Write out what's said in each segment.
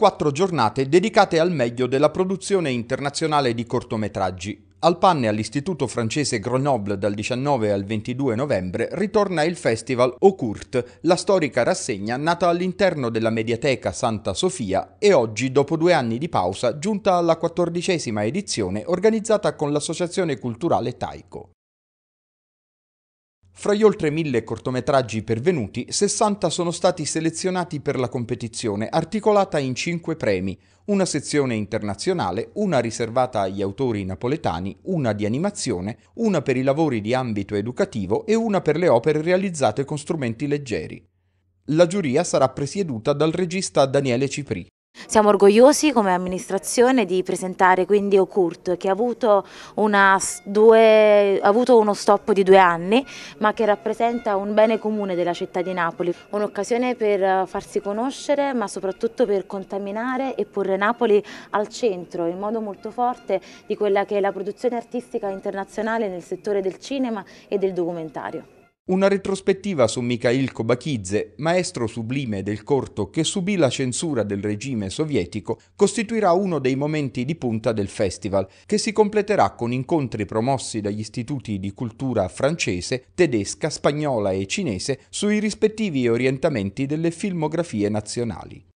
quattro giornate dedicate al meglio della produzione internazionale di cortometraggi. Al Panne all'Istituto francese Grenoble dal 19 al 22 novembre ritorna il festival Au Court, la storica rassegna nata all'interno della Mediateca Santa Sofia e oggi, dopo due anni di pausa, giunta alla quattordicesima edizione organizzata con l'Associazione Culturale Taiko. Fra gli oltre mille cortometraggi pervenuti, 60 sono stati selezionati per la competizione, articolata in cinque premi, una sezione internazionale, una riservata agli autori napoletani, una di animazione, una per i lavori di ambito educativo e una per le opere realizzate con strumenti leggeri. La giuria sarà presieduta dal regista Daniele Cipri. Siamo orgogliosi come amministrazione di presentare quindi Ocurt che ha avuto, una, due, ha avuto, uno stop di due anni ma che rappresenta un bene comune della città di Napoli, un'occasione per eh, farsi conoscere ma soprattutto per contaminare e porre Napoli al centro in modo molto forte di quella che è la produzione artistica internazionale nel settore del cinema e del documentario. Una retrospettiva su Mikhail Kobachidze, maestro sublime del corto che subì la censura del regime sovietico, costituirà uno dei momenti di punta del festival, che si completerà con incontri promossi dagli istituti di cultura francese, tedesca, spagnola e cinese sui rispettivi orientamenti delle filmografie nazionali.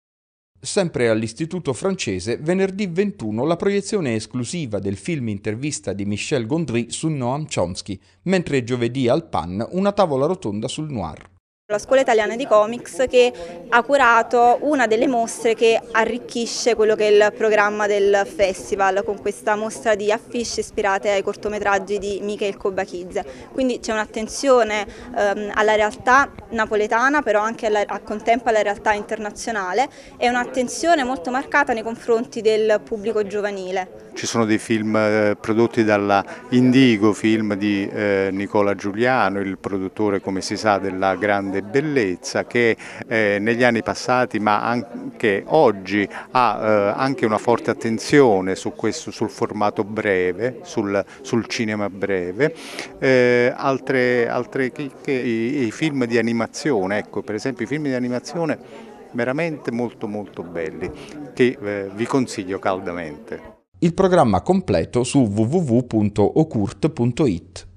Sempre all'Istituto francese, venerdì 21 la proiezione esclusiva del film intervista di Michel Gondry su Noam Chomsky, mentre giovedì al PAN una tavola rotonda sul noir. La Scuola Italiana di Comics che ha curato una delle mostre che arricchisce quello che è il programma del festival con questa mostra di affiche ispirate ai cortometraggi di Michael Kobachidze. Quindi c'è un'attenzione ehm, alla realtà napoletana però anche alla, al contempo alla realtà internazionale e un'attenzione molto marcata nei confronti del pubblico giovanile. Ci sono dei film eh, prodotti dalla Indigo, film di eh, Nicola Giuliano, il produttore come si sa della grande grande bellezza che eh, negli anni passati ma anche oggi ha eh, anche una forte attenzione su questo, sul formato breve, sul, sul cinema breve, eh, altre, altre chicche, i, i film di animazione, ecco per esempio i film di animazione veramente molto molto belli che eh, vi consiglio caldamente. Il programma completo su www.ocurt.it